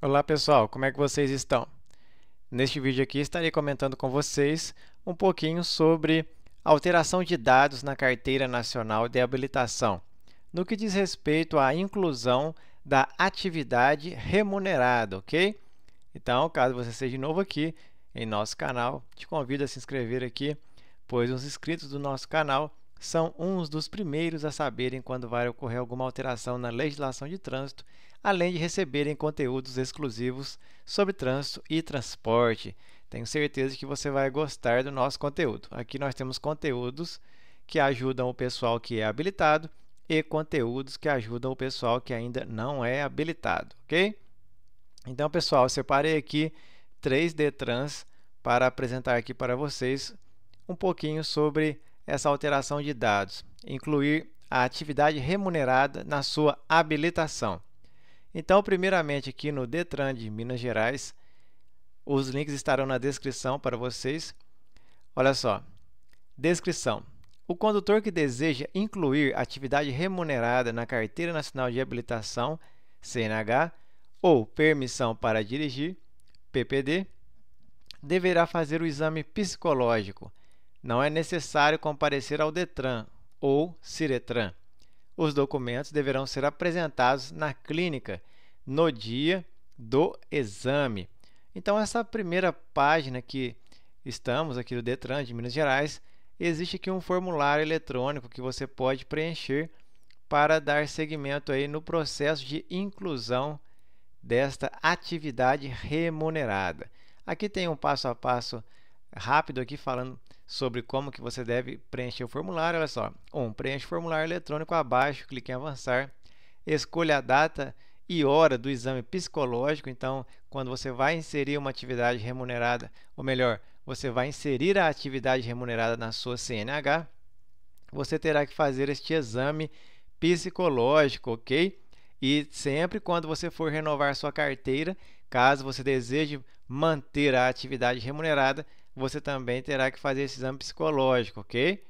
Olá pessoal, como é que vocês estão? Neste vídeo aqui estarei comentando com vocês um pouquinho sobre alteração de dados na Carteira Nacional de Habilitação, no que diz respeito à inclusão da atividade remunerada, ok? Então, caso você seja novo aqui em nosso canal, te convido a se inscrever aqui, pois os inscritos do nosso canal são uns dos primeiros a saberem quando vai ocorrer alguma alteração na legislação de trânsito, além de receberem conteúdos exclusivos sobre trânsito e transporte. Tenho certeza que você vai gostar do nosso conteúdo. Aqui nós temos conteúdos que ajudam o pessoal que é habilitado e conteúdos que ajudam o pessoal que ainda não é habilitado, ok? Então, pessoal, eu separei aqui 3D Trans para apresentar aqui para vocês um pouquinho sobre essa alteração de dados, incluir a atividade remunerada na sua habilitação. Então, primeiramente aqui no Detran de Minas Gerais, os links estarão na descrição para vocês. Olha só. Descrição. O condutor que deseja incluir atividade remunerada na Carteira Nacional de Habilitação, CNH, ou Permissão para Dirigir, PPD, deverá fazer o exame psicológico não é necessário comparecer ao Detran ou Ciretran. Os documentos deverão ser apresentados na clínica no dia do exame. Então, essa primeira página que estamos aqui do Detran de Minas Gerais, existe aqui um formulário eletrônico que você pode preencher para dar seguimento aí no processo de inclusão desta atividade remunerada. Aqui tem um passo a passo rápido aqui falando sobre como que você deve preencher o formulário. Olha só, 1. Um, preenche o formulário eletrônico abaixo, clique em avançar, escolha a data e hora do exame psicológico. Então, quando você vai inserir uma atividade remunerada, ou melhor, você vai inserir a atividade remunerada na sua CNH, você terá que fazer este exame psicológico, ok? E sempre quando você for renovar sua carteira, caso você deseje manter a atividade remunerada, você também terá que fazer esse exame psicológico, ok?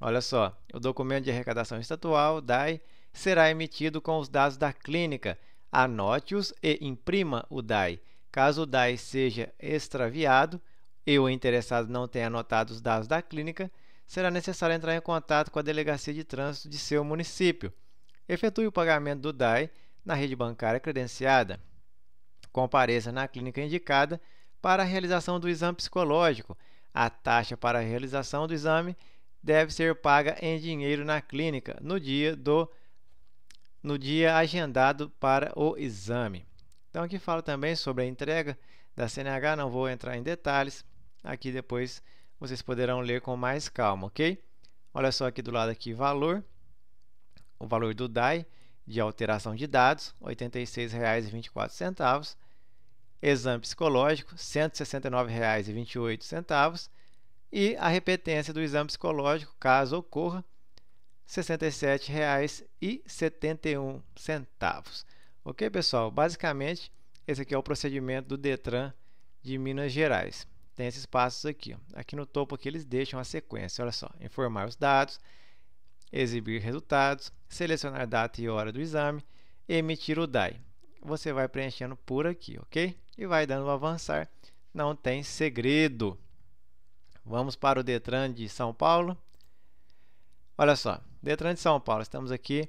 Olha só, o documento de arrecadação estatual, DAI, será emitido com os dados da clínica. Anote-os e imprima o DAI. Caso o DAI seja extraviado e o interessado não tenha anotado os dados da clínica, será necessário entrar em contato com a delegacia de trânsito de seu município. Efetue o pagamento do DAI na rede bancária credenciada. Compareça na clínica indicada para a realização do exame psicológico. A taxa para a realização do exame deve ser paga em dinheiro na clínica no dia do no dia agendado para o exame. Então aqui fala também sobre a entrega da CNH, não vou entrar em detalhes. Aqui depois vocês poderão ler com mais calma, OK? Olha só aqui do lado aqui valor, o valor do DAI de alteração de dados, R$ 86,24 exame psicológico, R$ 169,28, e a repetência do exame psicológico, caso ocorra, R$ 67,71. Ok, pessoal? Basicamente, esse aqui é o procedimento do DETRAN de Minas Gerais. Tem esses passos aqui. Ó. Aqui no topo aqui, eles deixam a sequência. Olha só, informar os dados, exibir resultados, selecionar data e hora do exame, emitir o DAI. Você vai preenchendo por aqui, ok? e vai dando avançar. Não tem segredo. Vamos para o Detran de São Paulo. Olha só, Detran de São Paulo, estamos aqui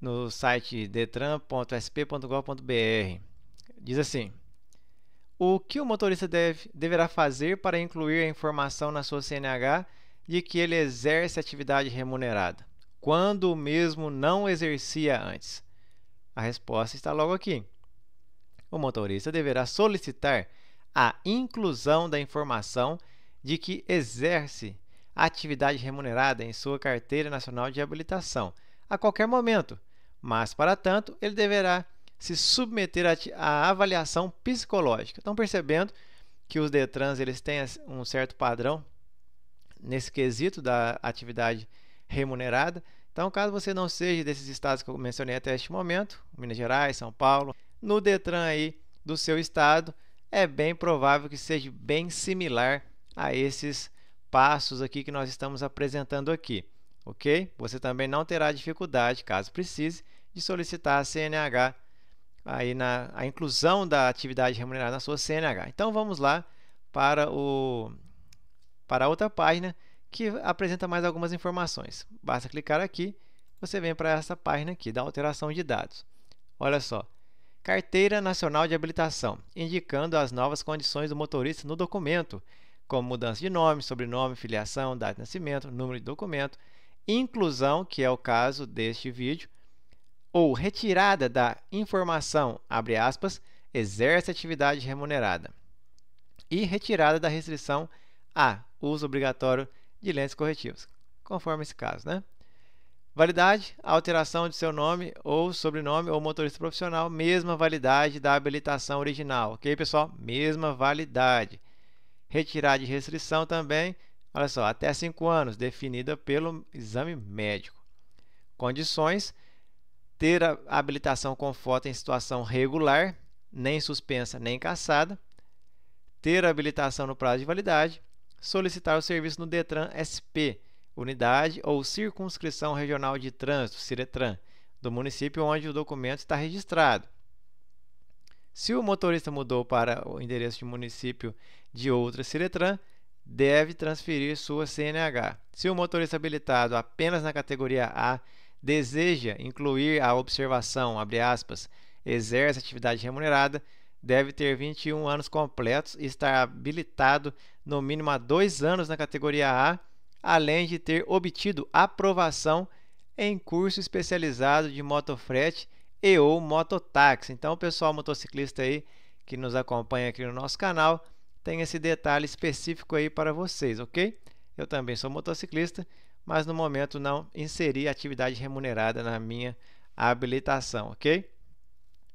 no site detran.sp.gov.br. Diz assim: O que o motorista deve, deverá fazer para incluir a informação na sua CNH de que ele exerce atividade remunerada, quando o mesmo não exercia antes? A resposta está logo aqui o motorista deverá solicitar a inclusão da informação de que exerce atividade remunerada em sua carteira nacional de habilitação a qualquer momento, mas para tanto ele deverá se submeter à avaliação psicológica. Estão percebendo que os Detrans eles têm assim, um certo padrão nesse quesito da atividade remunerada. Então, caso você não seja desses estados que eu mencionei até este momento, Minas Gerais, São Paulo, no Detran aí do seu estado, é bem provável que seja bem similar a esses passos aqui que nós estamos apresentando aqui, ok? Você também não terá dificuldade, caso precise, de solicitar a CNH aí na a inclusão da atividade remunerada na sua CNH. Então vamos lá para o para a outra página que apresenta mais algumas informações. Basta clicar aqui, você vem para essa página aqui da alteração de dados. Olha só, Carteira Nacional de Habilitação, indicando as novas condições do motorista no documento, como mudança de nome, sobrenome, filiação, data de nascimento, número de documento, inclusão, que é o caso deste vídeo, ou retirada da informação, abre aspas, exerce atividade remunerada, e retirada da restrição a uso obrigatório de lentes corretivas, conforme esse caso, né? Validade, alteração de seu nome ou sobrenome ou motorista profissional, mesma validade da habilitação original, ok, pessoal? Mesma validade. Retirar de restrição também, olha só, até 5 anos, definida pelo exame médico. Condições, ter a habilitação com foto em situação regular, nem suspensa nem cassada, ter habilitação no prazo de validade, solicitar o serviço no Detran SP, unidade ou circunscrição regional de trânsito, Ciretran, do município onde o documento está registrado. Se o motorista mudou para o endereço de município de outra Ciretran, deve transferir sua CNH. Se o motorista habilitado apenas na categoria A deseja incluir a observação, abre aspas, exerce atividade remunerada, deve ter 21 anos completos e estar habilitado no mínimo a dois anos na categoria A além de ter obtido aprovação em curso especializado de motofrete e ou mototáxi. Então, pessoal motociclista aí que nos acompanha aqui no nosso canal, tem esse detalhe específico aí para vocês, ok? Eu também sou motociclista, mas no momento não inseri atividade remunerada na minha habilitação, ok?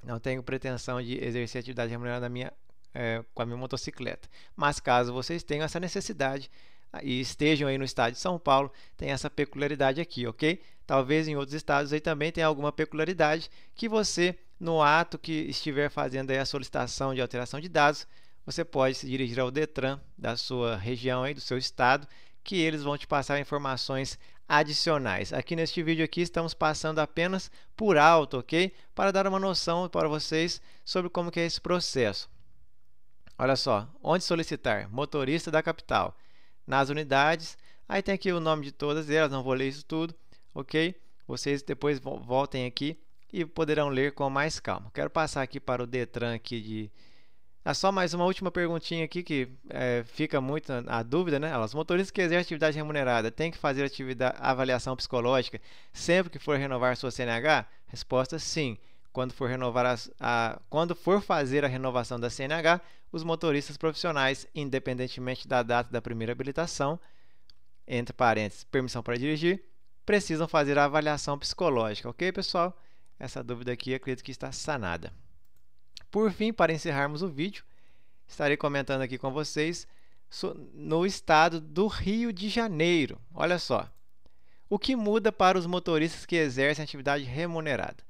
Não tenho pretensão de exercer atividade remunerada minha, é, com a minha motocicleta. Mas caso vocês tenham essa necessidade, ah, e estejam aí no estado de São Paulo, tem essa peculiaridade aqui, ok? Talvez em outros estados aí também tenha alguma peculiaridade que você, no ato que estiver fazendo aí a solicitação de alteração de dados, você pode se dirigir ao Detran da sua região aí, do seu estado, que eles vão te passar informações adicionais. Aqui neste vídeo aqui estamos passando apenas por alto, ok? Para dar uma noção para vocês sobre como que é esse processo. Olha só, onde solicitar? Motorista da capital nas unidades. Aí tem aqui o nome de todas elas, não vou ler isso tudo, ok? Vocês depois voltem aqui e poderão ler com mais calma. Quero passar aqui para o Detran aqui de... É só mais uma última perguntinha aqui que é, fica muito a dúvida, né? Os motoristas que exercem atividade remunerada têm que fazer atividade, avaliação psicológica sempre que for renovar sua CNH? Resposta sim. Quando for, renovar a, a, quando for fazer a renovação da CNH, os motoristas profissionais, independentemente da data da primeira habilitação, entre parênteses, permissão para dirigir, precisam fazer a avaliação psicológica, ok, pessoal? Essa dúvida aqui acredito que está sanada. Por fim, para encerrarmos o vídeo, estarei comentando aqui com vocês no estado do Rio de Janeiro. Olha só. O que muda para os motoristas que exercem atividade remunerada?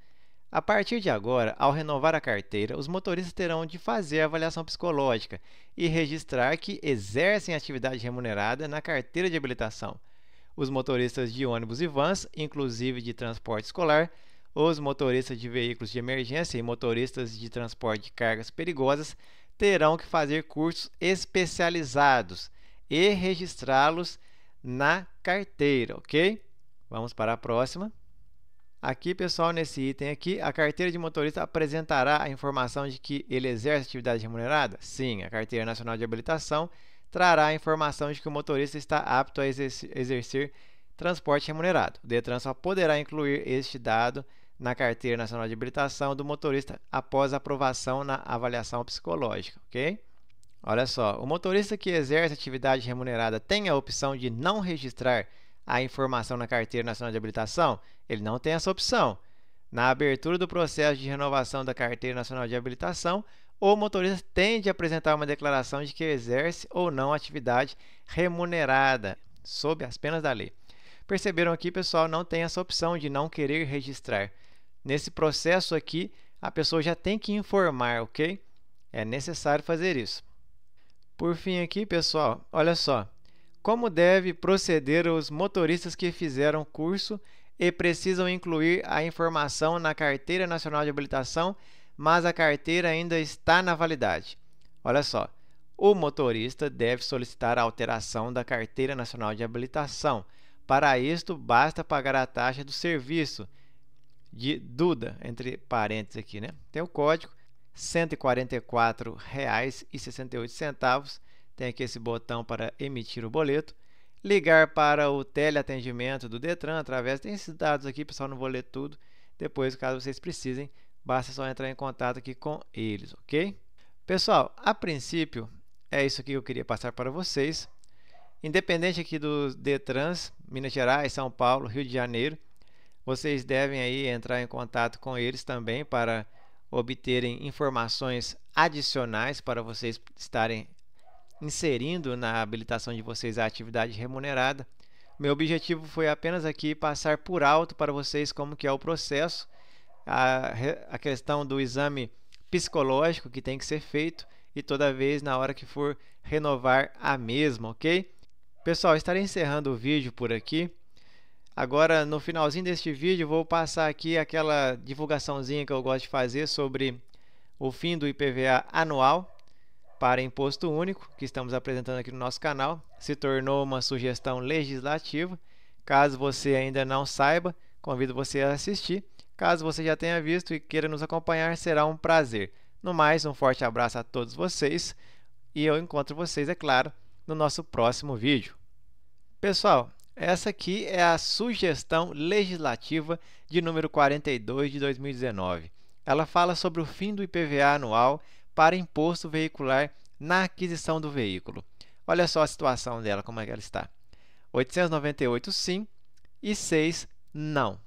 A partir de agora, ao renovar a carteira, os motoristas terão de fazer a avaliação psicológica e registrar que exercem atividade remunerada na carteira de habilitação. Os motoristas de ônibus e vans, inclusive de transporte escolar, os motoristas de veículos de emergência e motoristas de transporte de cargas perigosas terão que fazer cursos especializados e registrá-los na carteira, ok? Vamos para a próxima. Aqui, pessoal, nesse item aqui, a carteira de motorista apresentará a informação de que ele exerce atividade remunerada? Sim, a Carteira Nacional de Habilitação trará a informação de que o motorista está apto a exercer transporte remunerado. O Detran só poderá incluir este dado na Carteira Nacional de Habilitação do motorista após aprovação na avaliação psicológica, ok? Olha só, o motorista que exerce atividade remunerada tem a opção de não registrar a informação na Carteira Nacional de Habilitação? Ele não tem essa opção. Na abertura do processo de renovação da Carteira Nacional de Habilitação, o motorista tem de apresentar uma declaração de que exerce ou não atividade remunerada, sob as penas da lei. Perceberam aqui, pessoal, não tem essa opção de não querer registrar. Nesse processo aqui, a pessoa já tem que informar, ok? É necessário fazer isso. Por fim aqui, pessoal, olha só. Como deve proceder os motoristas que fizeram curso e precisam incluir a informação na Carteira Nacional de Habilitação, mas a carteira ainda está na validade? Olha só, o motorista deve solicitar a alteração da Carteira Nacional de Habilitação. Para isto, basta pagar a taxa do serviço de Duda, entre parênteses aqui, né? Tem o código R$ 144,68 tem aqui esse botão para emitir o boleto, ligar para o teleatendimento do Detran através, desses dados aqui, pessoal, não vou ler tudo. Depois, caso vocês precisem, basta só entrar em contato aqui com eles, ok? Pessoal, a princípio, é isso que eu queria passar para vocês. Independente aqui do Detrans, Minas Gerais, São Paulo, Rio de Janeiro, vocês devem aí entrar em contato com eles também para obterem informações adicionais para vocês estarem inserindo na habilitação de vocês a atividade remunerada. Meu objetivo foi apenas aqui passar por alto para vocês como que é o processo, a, a questão do exame psicológico que tem que ser feito e toda vez na hora que for renovar a mesma, ok? Pessoal, estarei encerrando o vídeo por aqui. Agora, no finalzinho deste vídeo, vou passar aqui aquela divulgaçãozinha que eu gosto de fazer sobre o fim do IPVA anual para imposto único, que estamos apresentando aqui no nosso canal, se tornou uma sugestão legislativa. Caso você ainda não saiba, convido você a assistir. Caso você já tenha visto e queira nos acompanhar, será um prazer. No mais, um forte abraço a todos vocês e eu encontro vocês, é claro, no nosso próximo vídeo. Pessoal, essa aqui é a sugestão legislativa de número 42 de 2019. Ela fala sobre o fim do IPVA anual para imposto veicular na aquisição do veículo. Olha só a situação dela, como é que ela está. 898 sim e 6 não.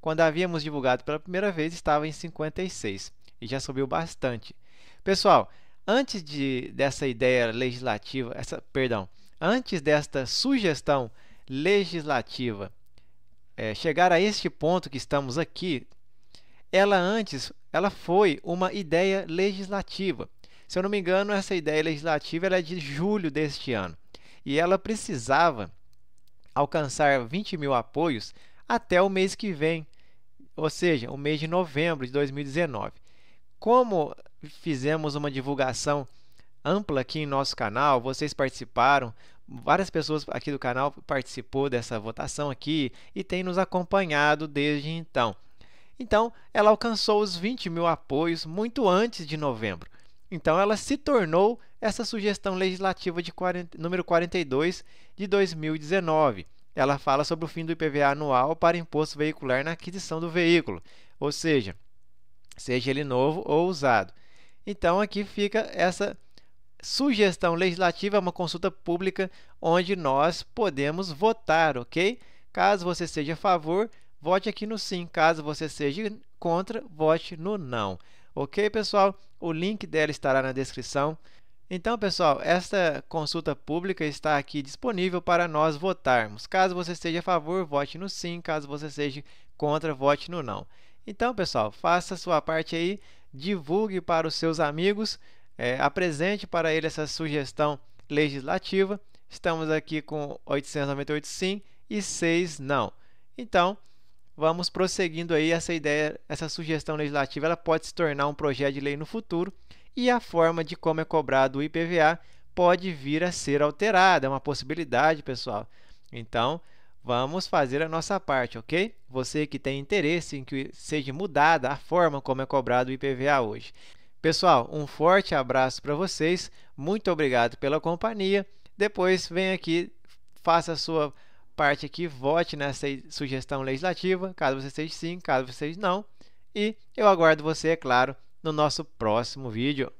Quando havíamos divulgado pela primeira vez, estava em 56 e já subiu bastante. Pessoal, antes de, dessa ideia legislativa, essa, perdão, antes desta sugestão legislativa é, chegar a este ponto que estamos aqui, ela antes ela foi uma ideia legislativa. Se eu não me engano, essa ideia legislativa é de julho deste ano. E ela precisava alcançar 20 mil apoios até o mês que vem, ou seja, o mês de novembro de 2019. Como fizemos uma divulgação ampla aqui em nosso canal, vocês participaram, várias pessoas aqui do canal participou dessa votação aqui e têm nos acompanhado desde então. Então, ela alcançou os 20 mil apoios muito antes de novembro. Então, ela se tornou essa sugestão legislativa de 40, número 42 de 2019. Ela fala sobre o fim do IPVA anual para imposto veicular na aquisição do veículo, ou seja, seja ele novo ou usado. Então, aqui fica essa sugestão legislativa, é uma consulta pública onde nós podemos votar, ok? Caso você seja a favor, vote aqui no sim. Caso você seja contra, vote no não. Ok, pessoal? O link dela estará na descrição. Então, pessoal, esta consulta pública está aqui disponível para nós votarmos. Caso você esteja a favor, vote no sim. Caso você seja contra, vote no não. Então, pessoal, faça a sua parte aí, divulgue para os seus amigos, é, apresente para ele essa sugestão legislativa. Estamos aqui com 898 sim e 6 não. Então, vamos prosseguindo aí essa ideia, essa sugestão legislativa, ela pode se tornar um projeto de lei no futuro e a forma de como é cobrado o IPVA pode vir a ser alterada, é uma possibilidade, pessoal. Então, vamos fazer a nossa parte, ok? Você que tem interesse em que seja mudada a forma como é cobrado o IPVA hoje. Pessoal, um forte abraço para vocês, muito obrigado pela companhia. Depois vem aqui, faça a sua parte aqui, vote nessa sugestão legislativa, caso você seja sim, caso você seja não. E eu aguardo você, é claro, no nosso próximo vídeo.